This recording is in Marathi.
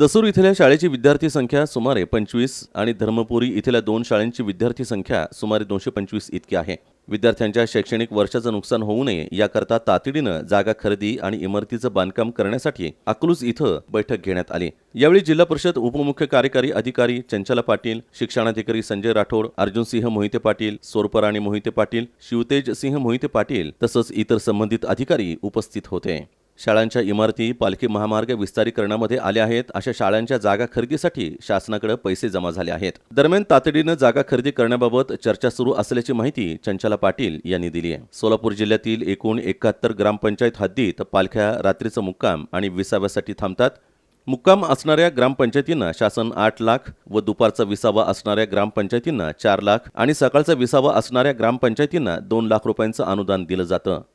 दसूर इथल्या शाळेची विद्यार्थी संख्या सुमारे पंचवीस आणि धर्मपुरी इथल्या दोन शाळांची विद्यार्थी संख्या सुमारे दोनशे पंचवीस इतकी आहे विद्यार्थ्यांच्या शैक्षणिक वर्षाचं नुकसान होऊ नये याकरता तातडीनं जागा खरेदी आणि इमारतीचं बांधकाम करण्यासाठी अकलूज इथं बैठक घेण्यात आली यावेळी जिल्हा परिषद उपमुख्य कार्यकारी अधिकारी चंचला पाटील शिक्षणाधिकारी संजय राठोड अर्जुन सिंह मोहिते पाटील सोरपराणी मोहिते पाटील शिवतेज सिंह मोहिते पाटील तसंच इतर संबंधित अधिकारी उपस्थित होते शाळांच्या इमारती पालखी महामार्ग विस्तारीकरणामध्ये आल्या आहेत अशा शाळांच्या जागा खरेदीसाठी शासनाकडे पैसे जमा झाले आहेत दरम्यान तातडीनं जागा खरेदी करण्याबाबत चर्चा सुरू असल्याची माहिती चंचला पाटील यांनी दिली आहे सोलापूर जिल्ह्यातील एकूण एकाहत्तर ग्रामपंचायत हद्दीत पालख्या रात्रीचं मुक्काम आणि विसाव्यासाठी थांबतात मुक्काम असणाऱ्या ग्रामपंचायतींना शासन आठ लाख व दुपारचा विसावा असणाऱ्या ग्रामपंचायतींना चार लाख आणि सकाळचा विसावा असणाऱ्या ग्रामपंचायतींना दोन लाख रुपयांचं अनुदान दिलं जातं